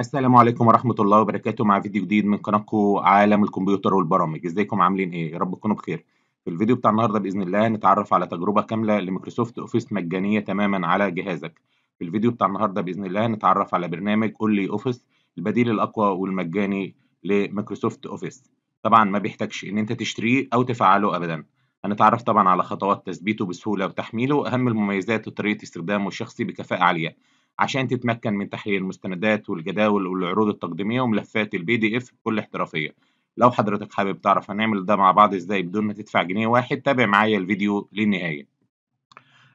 السلام عليكم ورحمة الله وبركاته مع فيديو جديد من قناتكم عالم الكمبيوتر والبرامج ازيكم عاملين ايه يا رب تكونوا بخير في الفيديو بتاع النهارده باذن الله نتعرف على تجربة كاملة لميكروسوفت اوفيس مجانية تماما على جهازك في الفيديو بتاع النهارده باذن الله نتعرف على برنامج أولي اوفيس البديل الاقوى والمجاني لميكروسوفت اوفيس طبعا ما بيحتاجش ان انت تشتريه او تفعله ابدا هنتعرف طبعا على خطوات تثبيته بسهولة وتحميله واهم المميزات وطريقة استخدامه الشخصي بكفاءة عالية عشان تتمكن من تحليل المستندات والجداول والعروض التقديمية وملفات البي دي اف بكل احترافية لو حضرتك حابب تعرف هنعمل ده مع بعض ازاي بدون ما تدفع جنيه واحد تابع معايا الفيديو للنهاية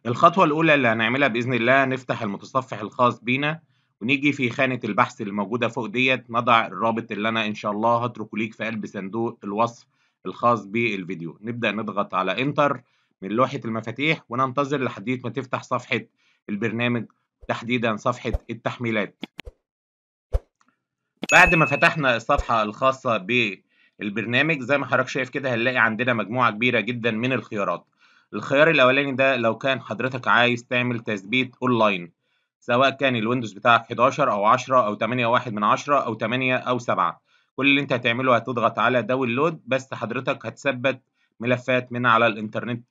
الخطوة الأولى اللي هنعملها بإذن الله نفتح المتصفح الخاص بينا ونيجي في خانة البحث اللي موجودة فوق ديت نضع الرابط اللي أنا إن شاء الله هتركه ليك في قلب صندوق الوصف الخاص بالفيديو نبدأ نضغط على انتر من لوحة المفاتيح وننتظر لحد ما تفتح صفحة البرنامج تحديدا صفحة التحميلات بعد ما فتحنا الصفحة الخاصة بالبرنامج زي ما حضرتك شايف كده هنلاقي عندنا مجموعة كبيرة جدا من الخيارات الخيار الأولاني ده لو كان حضرتك عايز تعمل تثبيت أونلاين سواء كان الويندوز بتاعك 11 أو 10 أو 8.1 من 10 أو 8 أو 7 كل اللي أنت هتعمله هتضغط على داونلود بس حضرتك هتثبت ملفات من على الإنترنت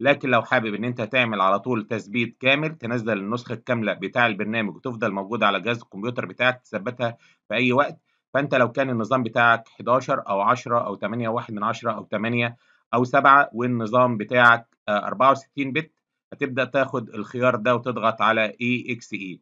لكن لو حابب ان انت تعمل على طول تثبيت كامل تنزل النسخه الكامله بتاع البرنامج وتفضل موجوده على جهاز الكمبيوتر بتاعك تثبتها في اي وقت فانت لو كان النظام بتاعك 11 او 10 او 8 واحد من 10 او 8 او 7 والنظام بتاعك 64 آه، بت هتبدا تاخد الخيار ده وتضغط على اي اكس اي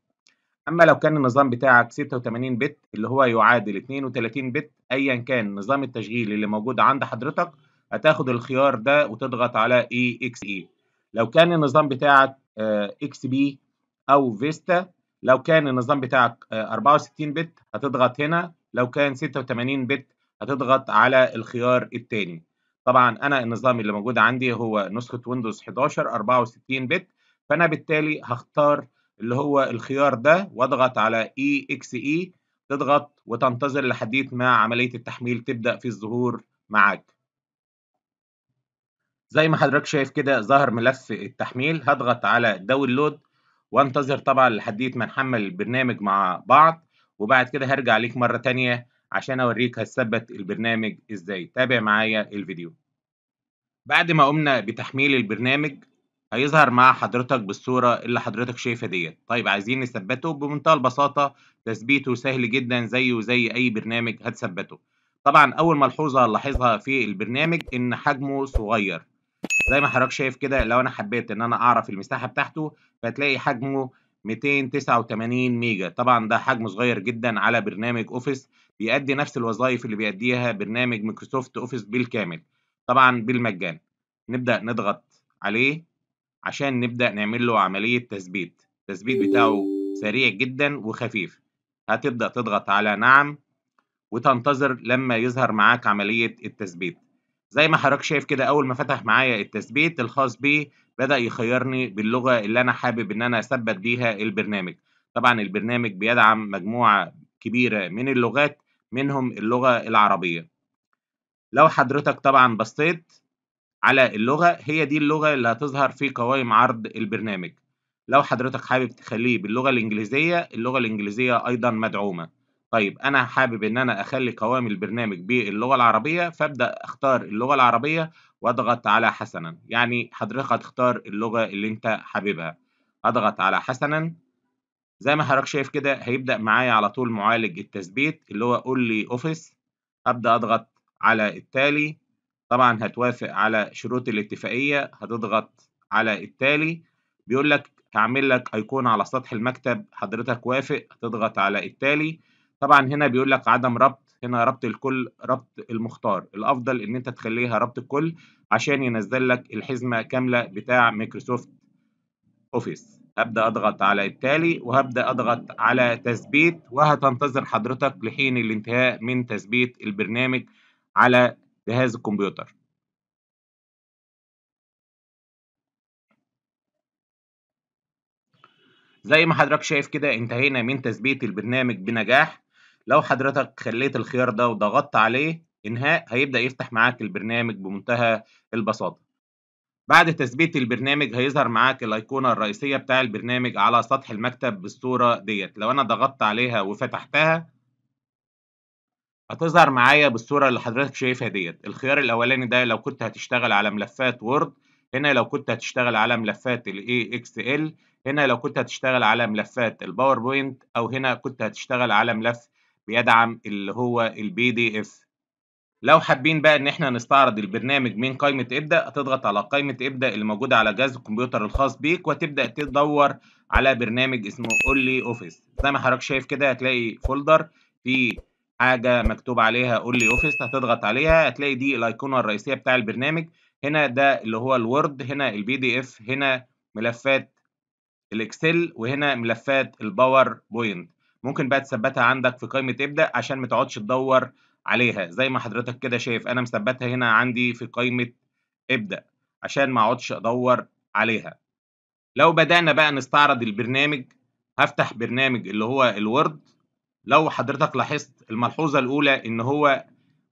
اما لو كان النظام بتاعك 86 بت اللي هو يعادل 32 بت ايا كان نظام التشغيل اللي موجود عند حضرتك هتاخد الخيار ده وتضغط على اي اكس اي لو كان النظام بتاعك اكس آه، بي او فيستا لو كان النظام بتاعك 64 آه، بت هتضغط هنا لو كان 86 بت هتضغط على الخيار الثاني طبعا انا النظام اللي موجود عندي هو نسخه ويندوز 11 64 بت فانا بالتالي هختار اللي هو الخيار ده واضغط على اي اكس اي تضغط وتنتظر لحديت ما عمليه التحميل تبدا في الظهور معاك زي ما حضرتك شايف كده ظهر ملف التحميل هضغط على داونلود وانتظر طبعا لحد ما نحمل البرنامج مع بعض وبعد كده هرجع ليك مرة تانية عشان اوريك هتثبت البرنامج ازاي تابع معايا الفيديو بعد ما قمنا بتحميل البرنامج هيظهر مع حضرتك بالصورة اللي حضرتك شايفها ديت طيب عايزين نثبته بمنتهى البساطة تثبيته سهل جدا زيه زي اي برنامج هتثبته طبعا اول ملحوظة هلاحظها في البرنامج ان حجمه صغير زي ما حضرتك شايف كده لو انا حبيت ان انا اعرف المساحه بتاعته فتلاقي حجمه 289 ميجا طبعا ده حجم صغير جدا على برنامج اوفيس بيأدي نفس الوظائف اللي بيأديها برنامج مايكروسوفت اوفيس بالكامل طبعا بالمجان نبدأ نضغط عليه عشان نبدأ نعمل له عملية تثبيت التثبيت بتاعه سريع جدا وخفيف هتبدأ تضغط على نعم وتنتظر لما يظهر معاك عملية التثبيت زي ما حضرتك شايف كده اول ما فتح معايا التثبيت الخاص بيه بدأ يخيرني باللغة اللي انا حابب ان انا اثبت بيها البرنامج طبعا البرنامج بيدعم مجموعة كبيرة من اللغات منهم اللغة العربية لو حضرتك طبعا بصيت على اللغة هي دي اللغة اللي هتظهر في قوائم عرض البرنامج لو حضرتك حابب تخليه باللغة الإنجليزية اللغة الإنجليزية أيضا مدعومة طيب انا حابب ان انا اخلي قوام البرنامج باللغه العربيه فابدا اختار اللغه العربيه واضغط على حسنا يعني حضرتك هتختار اللغه اللي انت حاببها اضغط على حسنا زي ما حضرتك شايف كده هيبدا معايا على طول معالج التثبيت اللي هو قول لي اوفيس ابدا اضغط على التالي طبعا هتوافق على شروط الاتفاقيه هتضغط على التالي بيقول لك هعمل لك ايقونة على سطح المكتب حضرتك وافق هتضغط على التالي طبعا هنا بيقول لك عدم ربط هنا ربط الكل ربط المختار الافضل ان انت تخليها ربط الكل عشان ينزل لك الحزمه كامله بتاع مايكروسوفت اوفيس هبدا اضغط على التالي وهبدا اضغط على تثبيت وهتنتظر حضرتك لحين الانتهاء من تثبيت البرنامج على جهاز الكمبيوتر زي ما حضرتك شايف كده انتهينا من تثبيت البرنامج بنجاح لو حضرتك خليت الخيار ده وضغطت عليه انهاء هيبدأ يفتح معاك البرنامج بمنتهى البساطة بعد تثبيت البرنامج هيظهر معاك الايقونة الرئيسية بتاع البرنامج على سطح المكتب بالصورة ديت لو انا ضغطت عليها وفتحتها هتظهر معايا بالصورة اللي حضرتك شايفها ديت الخيار الاولاني ده لو كنت هتشتغل على ملفات وورد هنا لو كنت هتشتغل على ملفات الاي اكس ال هنا لو كنت هتشتغل على ملفات الباوربوينت او هنا كنت هتشتغل على ملف بيدعم اللي هو البي دي اف لو حابين بقى ان احنا نستعرض البرنامج من قائمه ابدا هتضغط على قائمه ابدا اللي موجوده على جهاز الكمبيوتر الخاص بيك وتبدا تدور على برنامج اسمه اولي اوفيس زي ما حضرتك شايف كده هتلاقي فولدر فيه حاجه مكتوب عليها اولي اوفيس هتضغط عليها هتلاقي دي الايقونه الرئيسيه بتاع البرنامج هنا ده اللي هو الوورد هنا البي دي اف هنا ملفات الاكسل وهنا ملفات الباور بوينت ممكن بقى تثبتها عندك في قائمه ابدا عشان ما تقعدش تدور عليها زي ما حضرتك كده شايف انا مثبتها هنا عندي في قائمه ابدا عشان ما اقعدش ادور عليها لو بدانا بقى نستعرض البرنامج هفتح برنامج اللي هو الوورد لو حضرتك لاحظت الملحوظه الاولى ان هو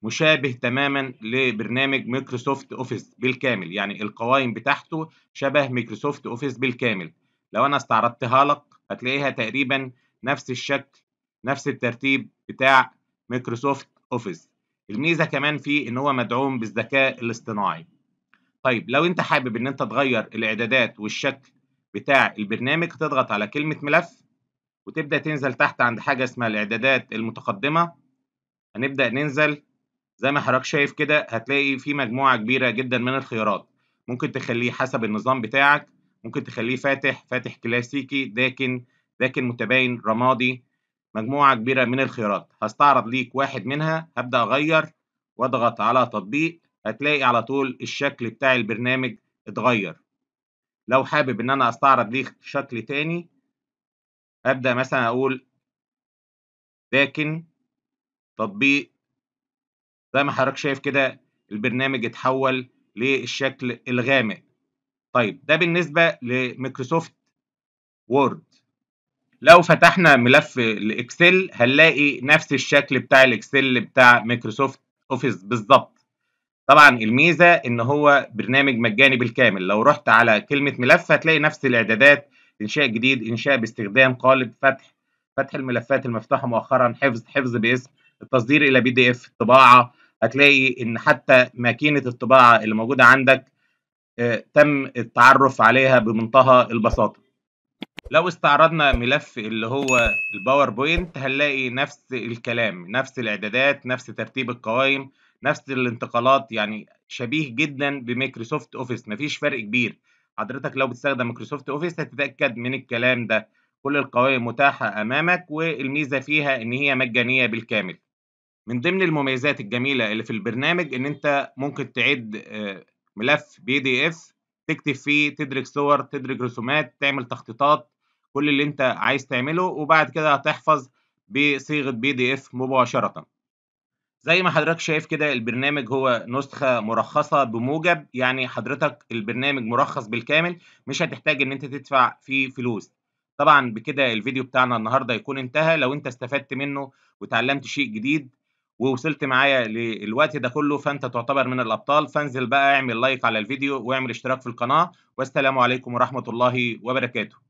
مشابه تماما لبرنامج مايكروسوفت اوفيس بالكامل يعني القوائم بتاعته شبه مايكروسوفت اوفيس بالكامل لو انا استعرضتها لك هتلاقيها تقريبا نفس الشكل نفس الترتيب بتاع مايكروسوفت اوفيس الميزه كمان فيه ان هو مدعوم بالذكاء الاصطناعي طيب لو انت حابب ان انت تغير الاعدادات والشكل بتاع البرنامج تضغط على كلمه ملف وتبدا تنزل تحت عند حاجه اسمها الاعدادات المتقدمه هنبدا ننزل زي ما حضرتك شايف كده هتلاقي في مجموعه كبيره جدا من الخيارات ممكن تخليه حسب النظام بتاعك ممكن تخليه فاتح فاتح كلاسيكي داكن لكن متباين رمادي مجموعة كبيرة من الخيارات هستعرض ليك واحد منها هبدأ أغير واضغط على تطبيق هتلاقي على طول الشكل بتاع البرنامج اتغير لو حابب ان انا استعرض ليك شكل تاني هبدأ مثلا اقول لكن تطبيق زي ما حضرتك شايف كده البرنامج اتحول للشكل الغامق طيب ده بالنسبه لميكروسوفت وورد لو فتحنا ملف الاكسل هنلاقي نفس الشكل بتاع الاكسل بتاع مايكروسوفت اوفيس بالظبط طبعا الميزه ان هو برنامج مجاني بالكامل لو رحت على كلمه ملف هتلاقي نفس الاعدادات انشاء جديد انشاء باستخدام قالب فتح فتح الملفات المفتوحه مؤخرا حفظ حفظ باسم التصدير الى بي دي اف طباعه هتلاقي ان حتى ماكينه الطباعه اللي موجوده عندك آه، تم التعرف عليها بمنتهى البساطه لو استعرضنا ملف اللي هو الباوربوينت هنلاقي نفس الكلام نفس الاعدادات نفس ترتيب القوائم نفس الانتقالات يعني شبيه جدا بمايكروسوفت اوفيس مفيش فرق كبير حضرتك لو بتستخدم مايكروسوفت اوفيس هتتاكد من الكلام ده كل القوائم متاحه امامك والميزه فيها ان هي مجانيه بالكامل من ضمن المميزات الجميله اللي في البرنامج ان انت ممكن تعد آه، ملف بي دي اف تكتب فيه تدرج صور تدرج رسومات تعمل تخطيطات كل اللي انت عايز تعمله وبعد كده هتحفظ بصيغه بي دي اف مباشره زي ما حضرتك شايف كده البرنامج هو نسخة مرخصة بموجب يعني حضرتك البرنامج مرخص بالكامل مش هتحتاج ان انت تدفع فيه فلوس طبعا بكده الفيديو بتاعنا النهاردة يكون انتهى لو انت استفدت منه وتعلمت شيء جديد ووصلت معايا للوقت ده كله فانت تعتبر من الابطال فانزل بقى اعمل لايك على الفيديو واعمل اشتراك في القناه والسلام عليكم ورحمه الله وبركاته